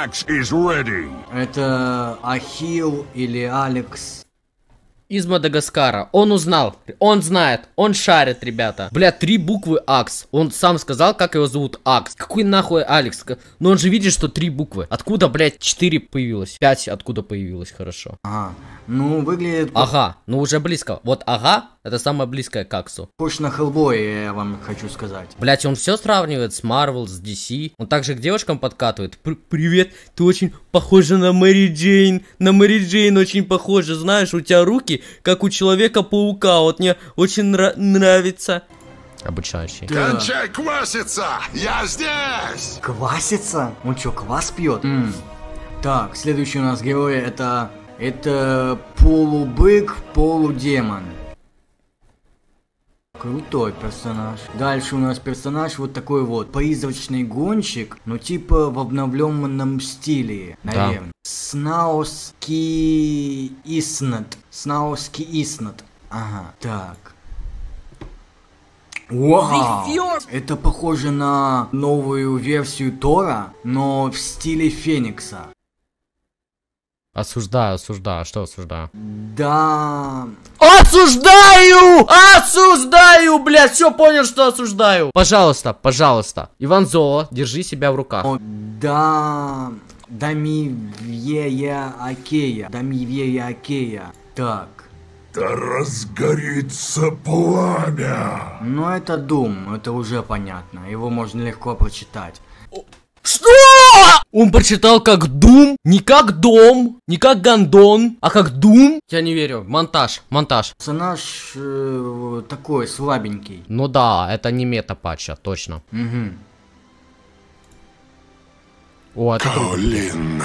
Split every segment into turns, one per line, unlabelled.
axe is ready. Это Ахил или Алекс из Мадагаскара. Он узнал. Он знает. Он шарит, ребята. Бля, три буквы Акс. Он сам сказал, как его зовут Акс. Какой нахуй Алекс? Но он же видит, что три буквы. Откуда, блядь, четыре появилось? Пять откуда появилось, хорошо. Ага. Ну, выглядит... Ага. Ну, уже близко. Вот ага, это самое близкое к Аксу.
Пусть на Хеллбое, я вам хочу сказать.
Блять, он все сравнивает с Marvel, с DC. Он также к девушкам подкатывает. Пр привет, ты очень похожа на Мэри Джейн. На Мэри Джейн очень похожа. Знаешь, у тебя руки, как у Человека-паука. Вот мне очень нра
нравится
обучающий. Да. Кончай кваситься! Я здесь!
Квасится? Он что, квас пьет? Mm. Так, следующий у нас герой это... Это полубык, полудемон. Крутой персонаж. Дальше у нас персонаж вот такой вот, призрачный гонщик, но ну, типа в обновленном стиле, наверное. Да. Снауски Иснат. Снауски Иснат. Ага, так. Вау! Это похоже на новую версию Тора, но в стиле Феникса. Осуждаю, осуждаю. Что осуждаю? Да. Осуждаю! Осуждаю,
блядь! Все понял, что осуждаю. Пожалуйста, пожалуйста. Иван Золо, держи себя в
руках. О, да. Дамивея Акея. Дамивея Акея. Так. Да разгорится пламя! Ну это Дум, это уже понятно, его можно легко прочитать.
Что? Он прочитал как Дум, не как Дом, не как Гандон, а как Дум. Я не верю. Монтаж, монтаж. Персонаж э, такой слабенький. Ну да, это не мета-патча, точно.
Угу. О, это Колин.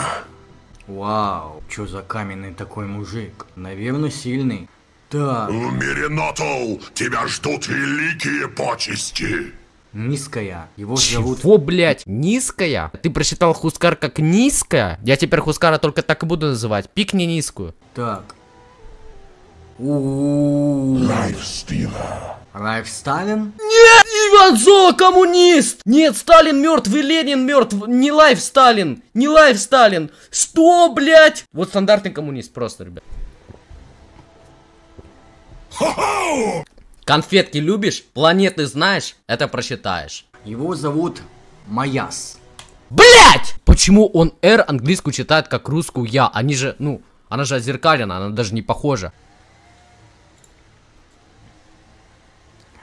Вау, чё за каменный такой мужик? Наверное, сильный. Так.
Умеренотол, тебя ждут великие почести.
Низкая. Его Чего, зовут... блядь? Низкая?
Ты прочитал Хускар как низкая? Я теперь Хускара только так и буду называть. Пик не низкую.
Так. Лайфстила. Лайф Сталин?
Нет, Иван Зо, коммунист! Нет, Сталин мертв и Ленин мертв. Не Лайф Сталин, не Лайф Сталин. Что, блядь? Вот стандартный коммунист просто, ребят. Конфетки любишь, планеты знаешь, это прочитаешь. Его зовут Маяс. Блять! Почему он R английскую читает как русскую я? Они же, ну, она же озеркалена, она даже не похожа.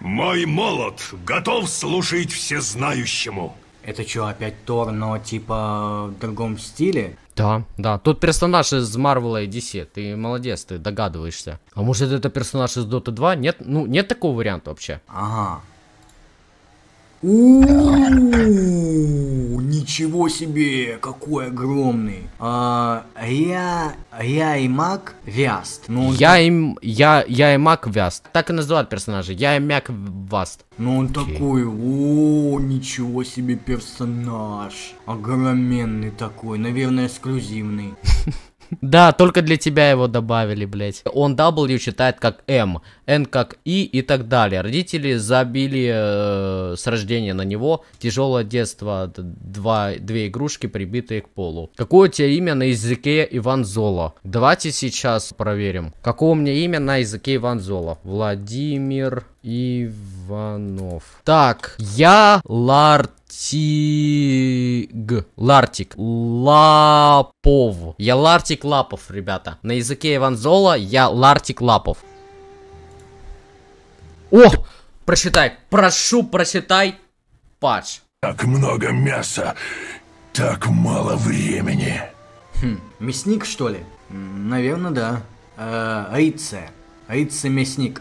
Мой молот готов служить всезнающему. Это что, опять Тор, но типа в другом стиле?
Да, да. Тот персонаж из Марвела и DC. Ты молодец, ты догадываешься. А может это персонаж из Dota 2? Нет, ну нет такого варианта вообще. Ага.
Ууу, ничего себе, какой огромный. А, я, я и Мак,
Вяст. Ну, я им, я, я и Мак, Вяст. Так и называют персонажи. Я и Мак, Васт.
Ну он okay. такой, о, ничего себе персонаж. Огроменный такой, наверное, эксклюзивный.
Да, только для тебя его добавили, блядь. Он W читает как M, N как I и так далее. Родители забили э, с рождения на него тяжелое детство, два, две игрушки, прибитые к полу. Какое у тебя имя на языке Иван Зола? Давайте сейчас проверим. Какое у меня имя на языке Иван Зола? Владимир Иванов. Так, я Ларт Лартиг. Лартик. Лапов. Я Лартик Лапов, ребята. На языке Иван Зола я Лартик Лапов. О! Прочитай. Прошу, прочитай. патч. Так много мяса.
Так мало времени. Хм, мясник, что ли? Наверное, да. Э, Аице. Аице мясник.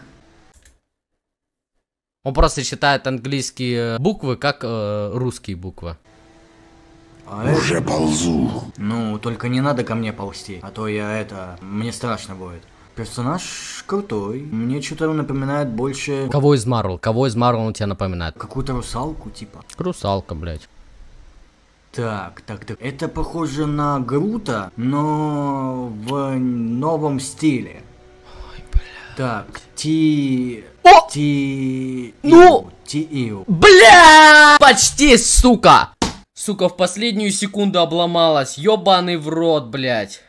Он просто считает английские буквы, как э, русские буквы.
Уже ползу. Ну, только не надо ко мне ползти, а то я это... Мне страшно будет. Персонаж крутой. Мне что-то напоминает больше... Кого из
Марвел? Кого из Марвел он тебе напоминает? Какую-то
русалку, типа.
Русалка, блядь.
Так, так, так. Это похоже на Грута, но в новом стиле. Так, ти... О! Ти... Ну! Ти Тиил. Бля! Почти, сука! Сука,
в последнюю секунду обломалась. Ёбаный в рот, блядь.